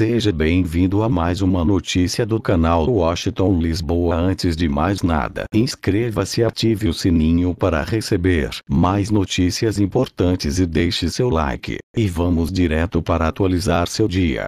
Seja bem-vindo a mais uma notícia do canal Washington Lisboa. Antes de mais nada, inscreva-se e ative o sininho para receber mais notícias importantes e deixe seu like. E vamos direto para atualizar seu dia.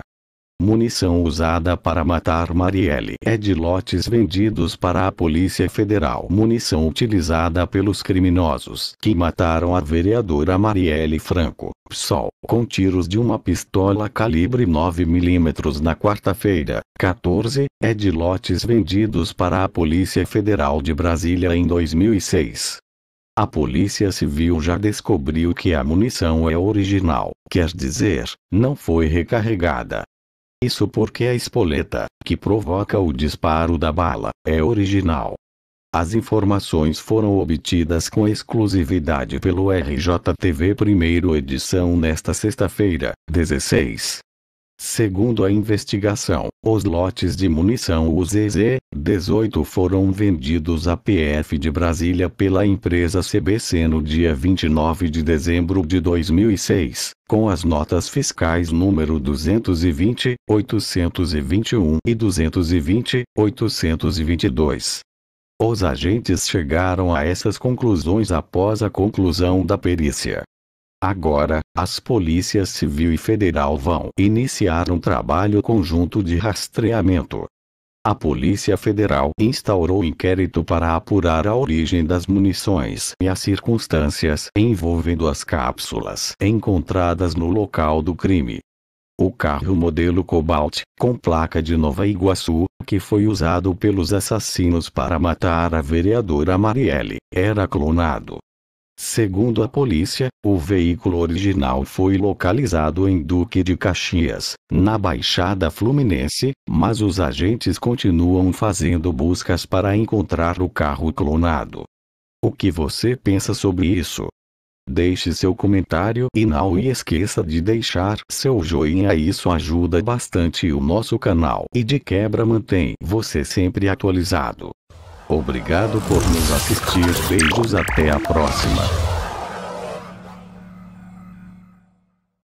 Munição usada para matar Marielle é de lotes vendidos para a Polícia Federal. Munição utilizada pelos criminosos que mataram a vereadora Marielle Franco, PSOL, com tiros de uma pistola calibre 9mm na quarta-feira, 14, é de lotes vendidos para a Polícia Federal de Brasília em 2006. A Polícia Civil já descobriu que a munição é original, quer dizer, não foi recarregada, isso porque a espoleta, que provoca o disparo da bala, é original. As informações foram obtidas com exclusividade pelo RJTV Primeiro Edição nesta sexta-feira, 16. Segundo a investigação, os lotes de munição UZZ-18 foram vendidos à PF de Brasília pela empresa CBC no dia 29 de dezembro de 2006, com as notas fiscais número 220, 821 e 220, 822. Os agentes chegaram a essas conclusões após a conclusão da perícia. Agora, as polícias civil e federal vão iniciar um trabalho conjunto de rastreamento. A Polícia Federal instaurou inquérito para apurar a origem das munições e as circunstâncias envolvendo as cápsulas encontradas no local do crime. O carro modelo Cobalt, com placa de Nova Iguaçu, que foi usado pelos assassinos para matar a vereadora Marielle, era clonado. Segundo a polícia, o veículo original foi localizado em Duque de Caxias, na Baixada Fluminense, mas os agentes continuam fazendo buscas para encontrar o carro clonado. O que você pensa sobre isso? Deixe seu comentário e não esqueça de deixar seu joinha, isso ajuda bastante o nosso canal e de quebra mantém você sempre atualizado. Obrigado por nos assistir. Beijos até a próxima.